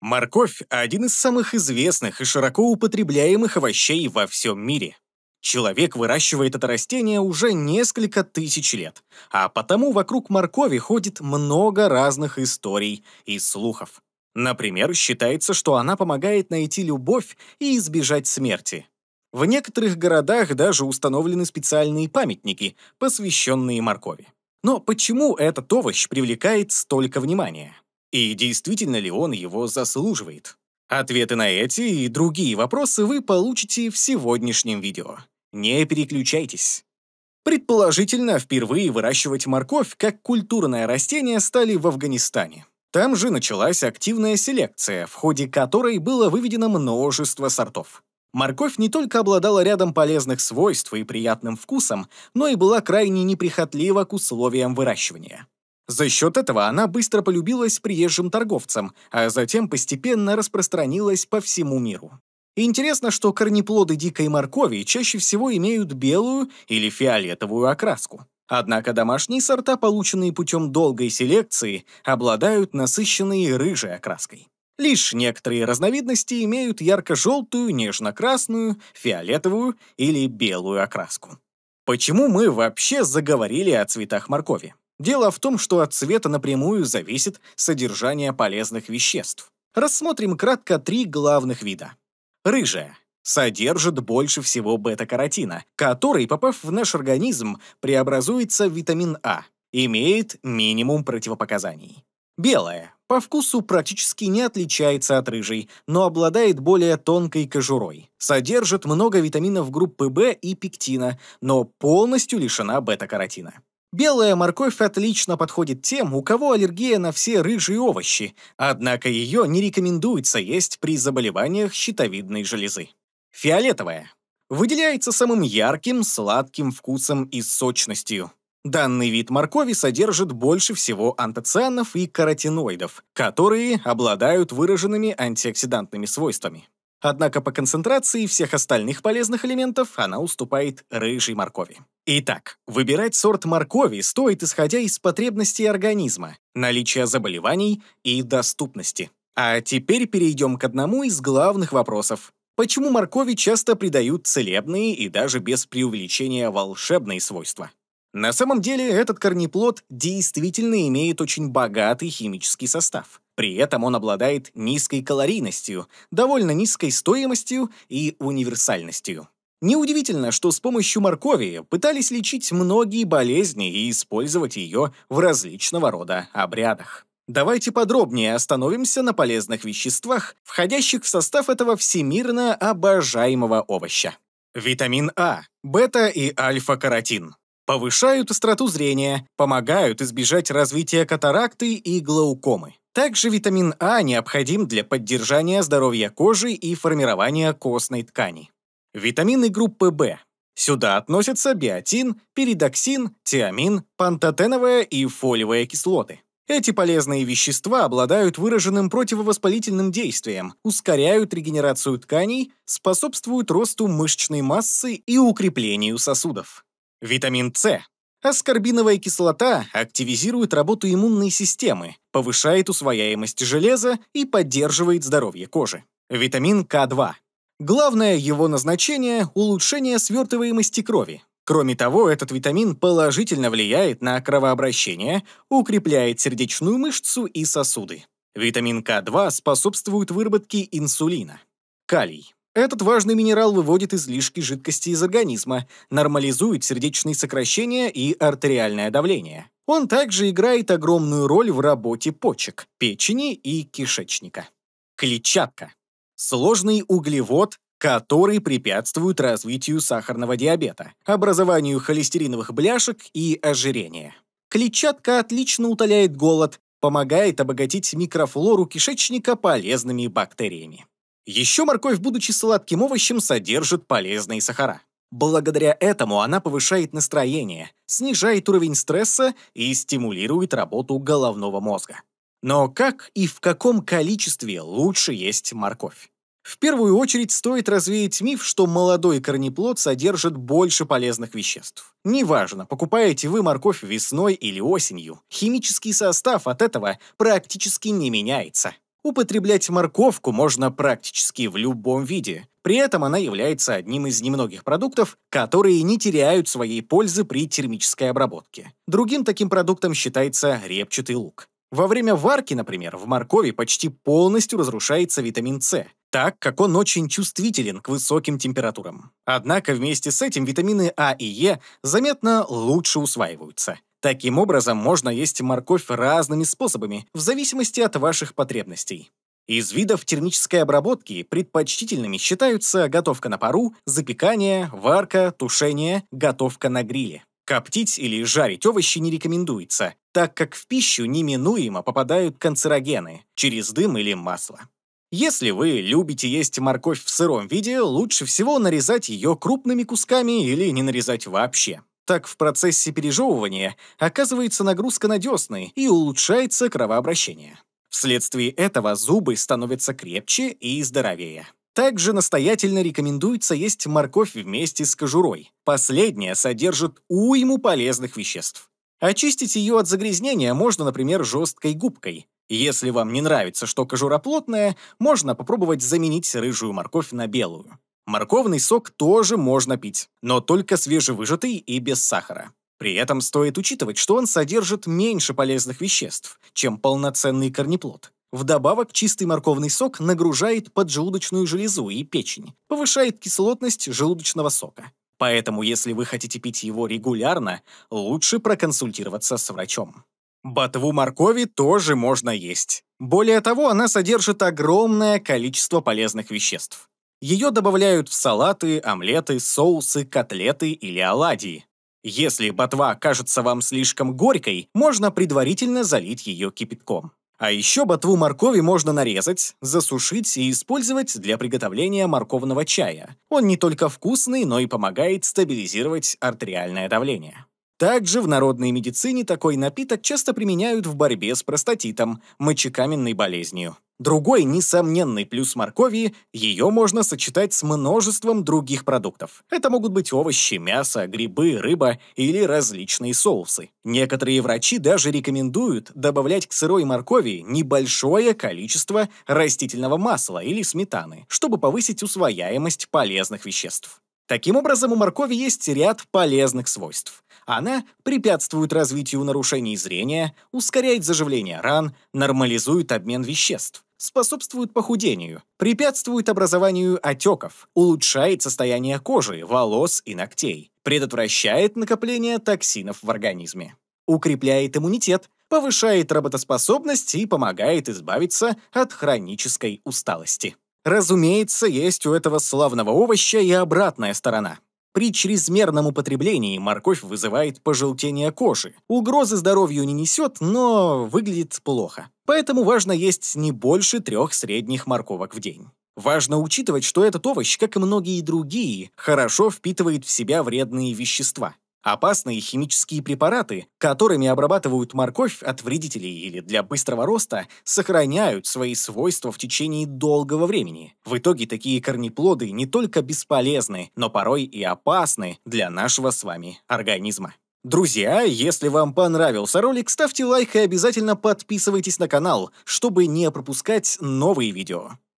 Морковь – один из самых известных и широко употребляемых овощей во всем мире. Человек выращивает это растение уже несколько тысяч лет, а потому вокруг моркови ходит много разных историй и слухов. Например, считается, что она помогает найти любовь и избежать смерти. В некоторых городах даже установлены специальные памятники, посвященные моркови. Но почему этот овощ привлекает столько внимания? И действительно ли он его заслуживает? Ответы на эти и другие вопросы вы получите в сегодняшнем видео. Не переключайтесь. Предположительно, впервые выращивать морковь как культурное растение стали в Афганистане. Там же началась активная селекция, в ходе которой было выведено множество сортов. Морковь не только обладала рядом полезных свойств и приятным вкусом, но и была крайне неприхотлива к условиям выращивания. За счет этого она быстро полюбилась приезжим торговцам, а затем постепенно распространилась по всему миру. Интересно, что корнеплоды дикой моркови чаще всего имеют белую или фиолетовую окраску. Однако домашние сорта, полученные путем долгой селекции, обладают насыщенной рыжей окраской. Лишь некоторые разновидности имеют ярко-желтую, нежно-красную, фиолетовую или белую окраску. Почему мы вообще заговорили о цветах моркови? Дело в том, что от цвета напрямую зависит содержание полезных веществ. Рассмотрим кратко три главных вида. Рыжая содержит больше всего бета-каротина, который, попав в наш организм, преобразуется в витамин А, имеет минимум противопоказаний. Белая по вкусу практически не отличается от рыжей, но обладает более тонкой кожурой. Содержит много витаминов группы В и пектина, но полностью лишена бета-каротина. Белая морковь отлично подходит тем, у кого аллергия на все рыжие овощи, однако ее не рекомендуется есть при заболеваниях щитовидной железы. Фиолетовая. Выделяется самым ярким, сладким вкусом и сочностью. Данный вид моркови содержит больше всего антоцианов и каротиноидов, которые обладают выраженными антиоксидантными свойствами. Однако по концентрации всех остальных полезных элементов она уступает рыжей моркови. Итак, выбирать сорт моркови стоит исходя из потребностей организма, наличия заболеваний и доступности. А теперь перейдем к одному из главных вопросов. Почему моркови часто придают целебные и даже без преувеличения волшебные свойства? На самом деле этот корнеплод действительно имеет очень богатый химический состав. При этом он обладает низкой калорийностью, довольно низкой стоимостью и универсальностью. Неудивительно, что с помощью моркови пытались лечить многие болезни и использовать ее в различного рода обрядах. Давайте подробнее остановимся на полезных веществах, входящих в состав этого всемирно обожаемого овоща. Витамин А, бета и альфа-каротин. Повышают остроту зрения, помогают избежать развития катаракты и глаукомы. Также витамин А необходим для поддержания здоровья кожи и формирования костной ткани. Витамины группы В. Сюда относятся биотин, перидоксин, тиамин, пантотеновая и фолиевая кислоты. Эти полезные вещества обладают выраженным противовоспалительным действием, ускоряют регенерацию тканей, способствуют росту мышечной массы и укреплению сосудов. Витамин С Аскорбиновая кислота активизирует работу иммунной системы, повышает усвояемость железа и поддерживает здоровье кожи. Витамин К2. Главное его назначение – улучшение свертываемости крови. Кроме того, этот витамин положительно влияет на кровообращение, укрепляет сердечную мышцу и сосуды. Витамин К2 способствует выработке инсулина. Калий. Этот важный минерал выводит излишки жидкости из организма, нормализует сердечные сокращения и артериальное давление. Он также играет огромную роль в работе почек, печени и кишечника. Клетчатка. Сложный углевод, который препятствует развитию сахарного диабета, образованию холестериновых бляшек и ожирения. Клетчатка отлично утоляет голод, помогает обогатить микрофлору кишечника полезными бактериями. Еще морковь, будучи сладким овощем, содержит полезные сахара. Благодаря этому она повышает настроение, снижает уровень стресса и стимулирует работу головного мозга. Но как и в каком количестве лучше есть морковь? В первую очередь стоит развеять миф, что молодой корнеплод содержит больше полезных веществ. Неважно, покупаете вы морковь весной или осенью, химический состав от этого практически не меняется. Употреблять морковку можно практически в любом виде. При этом она является одним из немногих продуктов, которые не теряют своей пользы при термической обработке. Другим таким продуктом считается репчатый лук. Во время варки, например, в моркови почти полностью разрушается витамин С, так как он очень чувствителен к высоким температурам. Однако вместе с этим витамины А и Е заметно лучше усваиваются. Таким образом, можно есть морковь разными способами, в зависимости от ваших потребностей. Из видов термической обработки предпочтительными считаются готовка на пару, запекание, варка, тушение, готовка на гриле. Коптить или жарить овощи не рекомендуется, так как в пищу неминуемо попадают канцерогены через дым или масло. Если вы любите есть морковь в сыром виде, лучше всего нарезать ее крупными кусками или не нарезать вообще. Так в процессе пережевывания оказывается нагрузка на десны и улучшается кровообращение. Вследствие этого зубы становятся крепче и здоровее. Также настоятельно рекомендуется есть морковь вместе с кожурой. Последняя содержит уйму полезных веществ. Очистить ее от загрязнения можно, например, жесткой губкой. Если вам не нравится, что кожура плотная, можно попробовать заменить рыжую морковь на белую. Морковный сок тоже можно пить, но только свежевыжатый и без сахара. При этом стоит учитывать, что он содержит меньше полезных веществ, чем полноценный корнеплод. Вдобавок, чистый морковный сок нагружает поджелудочную железу и печень, повышает кислотность желудочного сока. Поэтому, если вы хотите пить его регулярно, лучше проконсультироваться с врачом. Ботву моркови тоже можно есть. Более того, она содержит огромное количество полезных веществ. Ее добавляют в салаты, омлеты, соусы, котлеты или оладьи. Если ботва кажется вам слишком горькой, можно предварительно залить ее кипятком. А еще ботву моркови можно нарезать, засушить и использовать для приготовления морковного чая. Он не только вкусный, но и помогает стабилизировать артериальное давление. Также в народной медицине такой напиток часто применяют в борьбе с простатитом, мочекаменной болезнью. Другой несомненный плюс моркови – ее можно сочетать с множеством других продуктов. Это могут быть овощи, мясо, грибы, рыба или различные соусы. Некоторые врачи даже рекомендуют добавлять к сырой моркови небольшое количество растительного масла или сметаны, чтобы повысить усвояемость полезных веществ. Таким образом, у моркови есть ряд полезных свойств. Она препятствует развитию нарушений зрения, ускоряет заживление ран, нормализует обмен веществ, способствует похудению, препятствует образованию отеков, улучшает состояние кожи, волос и ногтей, предотвращает накопление токсинов в организме, укрепляет иммунитет, повышает работоспособность и помогает избавиться от хронической усталости. Разумеется, есть у этого славного овоща и обратная сторона – при чрезмерном употреблении морковь вызывает пожелтение кожи. Угрозы здоровью не несет, но выглядит плохо. Поэтому важно есть не больше трех средних морковок в день. Важно учитывать, что этот овощ, как и многие другие, хорошо впитывает в себя вредные вещества. Опасные химические препараты, которыми обрабатывают морковь от вредителей или для быстрого роста, сохраняют свои свойства в течение долгого времени. В итоге такие корнеплоды не только бесполезны, но порой и опасны для нашего с вами организма. Друзья, если вам понравился ролик, ставьте лайк и обязательно подписывайтесь на канал, чтобы не пропускать новые видео.